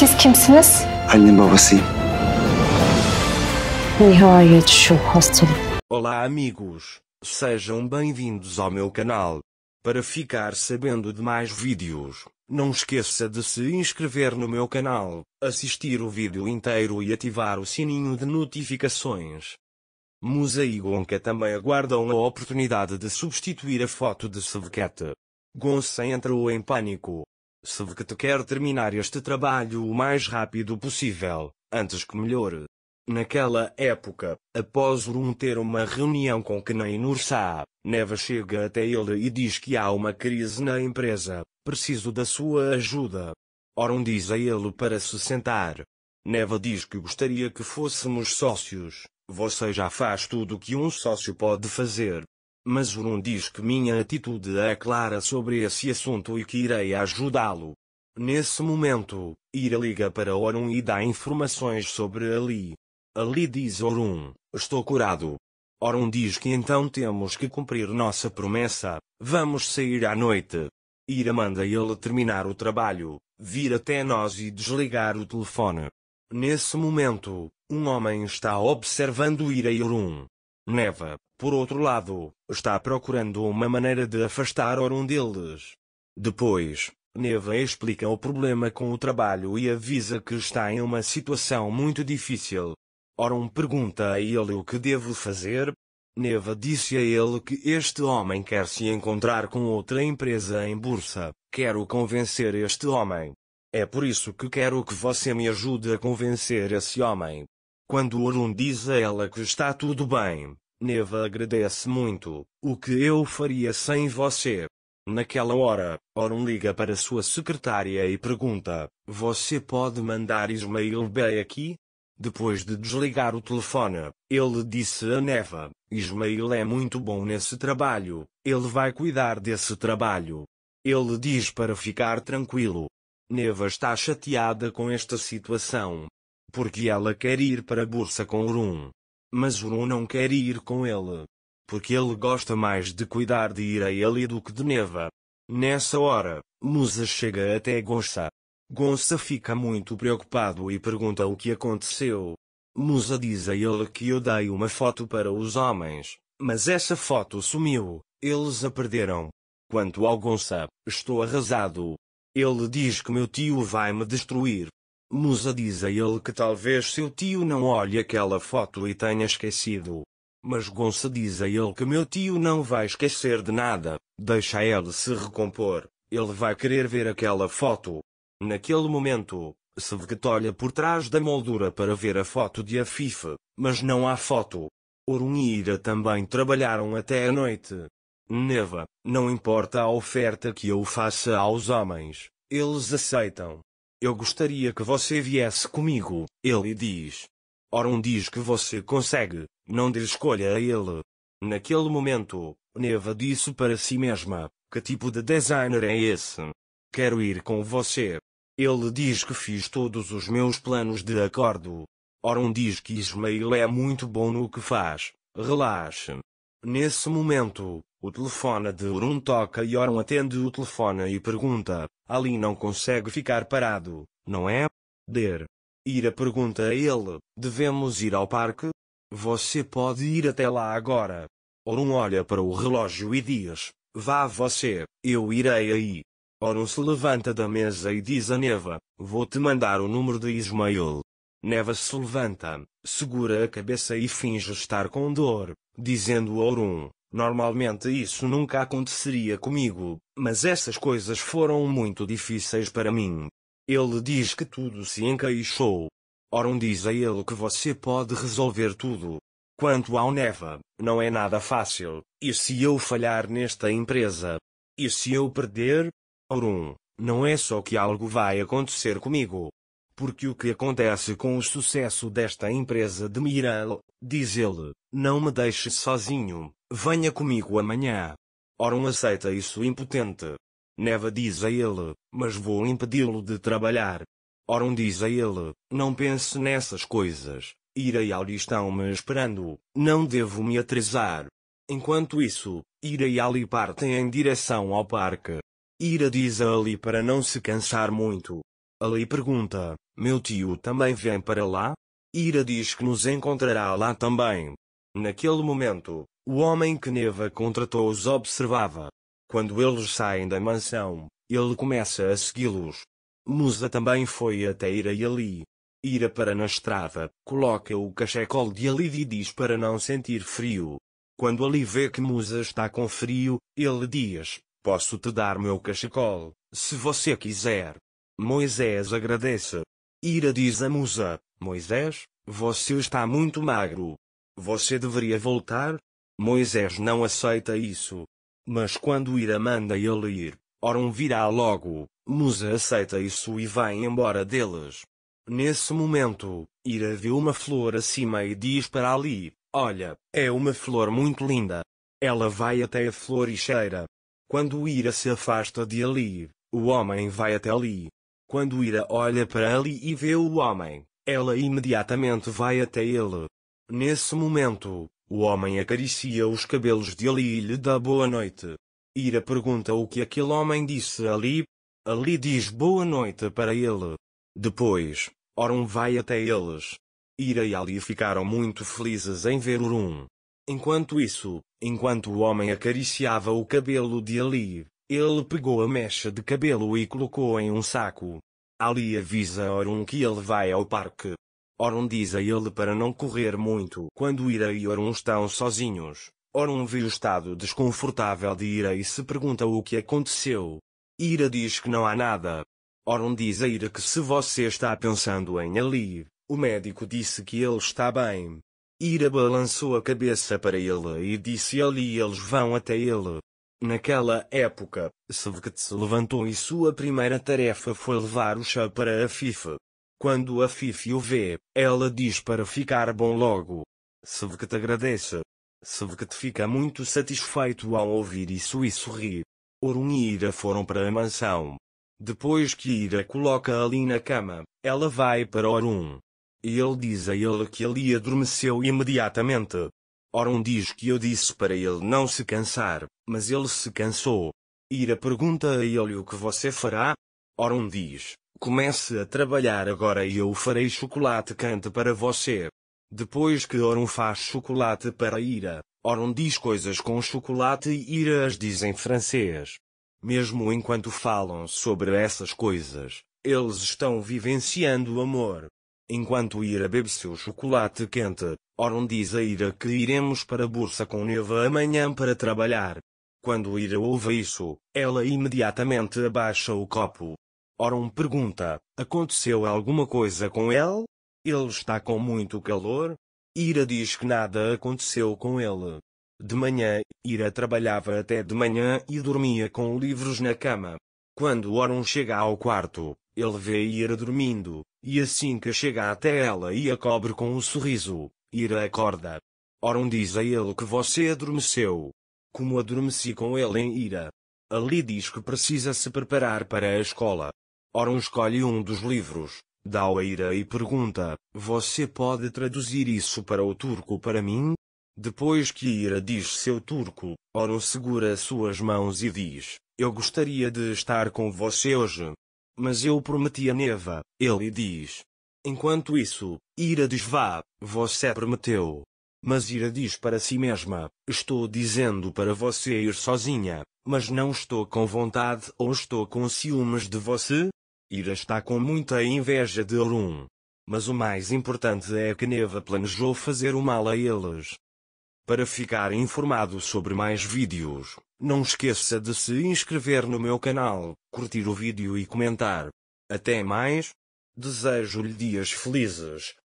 Siz kimsiniz? Annem babasıyım. Nihayet şu hastalık. Olá amigos, sejam bem-vindos ao meu canal. Para ficar sabendo de mais vídeos, não esqueça de se inscrever no meu canal, assistir o vídeo inteiro e ativar o sininho de notificações. Musa e Gonca também aguardam a oportunidade de substituir a foto de Sevket. Gonça entrou em pânico, que te quer terminar este trabalho o mais rápido possível, antes que melhore. Naquela época, após Rum ter uma reunião com Kenai Nursa, Neva chega até ele e diz que há uma crise na empresa, preciso da sua ajuda. Orum diz a ele para se sentar. Neva diz que gostaria que fôssemos sócios, você já faz tudo o que um sócio pode fazer mas Jurum diz que minha atitude é clara sobre esse assunto e que irei ajudá-lo. Nesse momento, Ira liga para Orun e dá informações sobre Ali. Ali diz Orun, estou curado. Orun diz que então temos que cumprir nossa promessa, vamos sair à noite. Ira manda ele terminar o trabalho, vir até nós e desligar o telefone. Nesse momento, um homem está observando Ira e Orun. Neva, por outro lado, está procurando uma maneira de afastar Orun deles. Depois, Neva explica o problema com o trabalho e avisa que está em uma situação muito difícil. Orun pergunta a ele o que devo fazer. Neva disse a ele que este homem quer se encontrar com outra empresa em bursa. Quero convencer este homem. É por isso que quero que você me ajude a convencer esse homem. Quando Orun diz a ela que está tudo bem, Neva agradece muito, o que eu faria sem você? Naquela hora, Orun liga para sua secretária e pergunta: Você pode mandar Ismail Bey aqui? Depois de desligar o telefone, ele disse a Neva: Ismail é muito bom nesse trabalho, ele vai cuidar desse trabalho. Ele diz para ficar tranquilo. Neva está chateada com esta situação. Porque ela quer ir para a bursa com Orun. Mas Uru não quer ir com ele. Porque ele gosta mais de cuidar de Irelia do que de Neva. Nessa hora, Musa chega até Gonça. Gonça fica muito preocupado e pergunta o que aconteceu. Musa diz a ele que eu dei uma foto para os homens, mas essa foto sumiu, eles a perderam. Quanto ao Gonça, estou arrasado. Ele diz que meu tio vai me destruir, Musa diz a ele que talvez seu tio não olhe aquela foto e tenha esquecido. Mas Gonça diz a ele que meu tio não vai esquecer de nada, deixa ele se recompor, ele vai querer ver aquela foto. Naquele momento, Sevget olha por trás da moldura para ver a foto de Afife, mas não há foto. Orun e Ira também trabalharam até a noite. Neva, não importa a oferta que eu faça aos homens, eles aceitam. Eu gostaria que você viesse comigo, ele diz. Oron diz que você consegue, não dê escolha a ele. Naquele momento, Neva disse para si mesma, que tipo de designer é esse? Quero ir com você. Ele diz que fiz todos os meus planos de acordo. Oron diz que Ismail é muito bom no que faz, relaxe. Nesse momento, o telefone de Orun toca e Orun atende o telefone e pergunta. Ali não consegue ficar parado, não é? Der. Ira pergunta a ele, devemos ir ao parque? Você pode ir até lá agora. Orun olha para o relógio e diz, vá você, eu irei aí. Orun se levanta da mesa e diz a Neva, vou te mandar o número de Ismael. Neva se levanta, segura a cabeça e finge estar com dor, dizendo a Orun, Normalmente isso nunca aconteceria comigo, mas essas coisas foram muito difíceis para mim. Ele diz que tudo se encaixou. Oron diz a ele que você pode resolver tudo. Quanto ao Neva, não é nada fácil, e se eu falhar nesta empresa? E se eu perder? Orun, não é só que algo vai acontecer comigo. Porque o que acontece com o sucesso desta empresa de Miral, diz ele, não me deixe sozinho. Venha comigo amanhã. Orum aceita isso impotente. Neva diz a ele, mas vou impedi-lo de trabalhar. Orum diz a ele, não pense nessas coisas, Irei ao estão-me esperando, não devo me atrasar. Enquanto isso, Ira e Ali partem em direção ao parque. Ira diz a Ali para não se cansar muito. Ali pergunta, meu tio também vem para lá? Ira diz que nos encontrará lá também. Naquele momento, o homem que Neva contratou os observava. Quando eles saem da mansão, ele começa a segui-los. Musa também foi até Ira e Ali. Ira para na estrada, coloca o cachecol de Ali e diz para não sentir frio. Quando Ali vê que Musa está com frio, ele diz, posso te dar meu cachecol, se você quiser. Moisés agradece. Ira diz a Musa, Moisés, você está muito magro, você deveria voltar? Moisés não aceita isso. Mas quando Ira manda ele ir, Orum virá logo, Musa aceita isso e vai embora deles. Nesse momento, Ira vê uma flor acima e diz para Ali, olha, é uma flor muito linda. Ela vai até a flor e cheira. Quando Ira se afasta de Ali, o homem vai até Ali. Quando Ira olha para Ali e vê o homem, ela imediatamente vai até ele. Nesse momento, o homem acaricia os cabelos de Ali e lhe dá boa noite. Ira pergunta o que aquele homem disse a Ali. Ali diz boa noite para ele. Depois, Orun vai até eles. Ira e Ali ficaram muito felizes em ver Orun. Enquanto isso, enquanto o homem acariciava o cabelo de Ali, ele pegou a mecha de cabelo e colocou em um saco. Ali avisa Orun que ele vai ao parque. Orum diz a ele para não correr muito. Quando Ira e Orum estão sozinhos, Orum vê o estado desconfortável de Ira e se pergunta o que aconteceu. Ira diz que não há nada. Orum diz a Ira que se você está pensando em Ali, o médico disse que ele está bem. Ira balançou a cabeça para ele e disse ali eles vão até ele. Naquela época, Sevket se levantou e sua primeira tarefa foi levar o chá para a FIFA. Quando a Fifi o vê, ela diz para ficar bom logo. Seve que te agradece. Seve que te fica muito satisfeito ao ouvir isso e sorri. Orun e Ira foram para a mansão. Depois que Ira coloca Ali na cama, ela vai para Orun. E ele diz a ele que Ali adormeceu imediatamente. Orun diz que eu disse para ele não se cansar, mas ele se cansou. Ira pergunta a ele o que você fará. Orun diz, Comece a trabalhar agora e eu farei chocolate quente para você. Depois que Orun faz chocolate para Ira, Orun diz coisas com chocolate e Ira as diz em francês. Mesmo enquanto falam sobre essas coisas, eles estão vivenciando o amor. Enquanto Ira bebe seu chocolate quente, Orun diz a Ira que iremos para a Bursa com Neva amanhã para trabalhar. Quando Ira ouve isso, ela imediatamente abaixa o copo, Oron pergunta: Aconteceu alguma coisa com ele? Ele está com muito calor? Ira diz que nada aconteceu com ele. De manhã, Ira trabalhava até de manhã e dormia com livros na cama. Quando Oron chega ao quarto, ele vê Ira dormindo, e assim que chega até ela e a cobre com um sorriso, Ira acorda. Oron diz a ele que você adormeceu. Como adormeci com ele em Ira. Ali diz que precisa se preparar para a escola. Oron escolhe um dos livros, dá a ira e pergunta, você pode traduzir isso para o turco para mim? Depois que Ira diz seu turco, Oron segura suas mãos e diz, eu gostaria de estar com você hoje. Mas eu prometi a Neva, ele diz. Enquanto isso, Ira diz vá, você prometeu. Mas Ira diz para si mesma, estou dizendo para você ir sozinha, mas não estou com vontade ou estou com ciúmes de você, Ira está com muita inveja de Orun. Mas o mais importante é que Neva planejou fazer o mal a eles. Para ficar informado sobre mais vídeos, não esqueça de se inscrever no meu canal, curtir o vídeo e comentar. Até mais! Desejo-lhe dias felizes.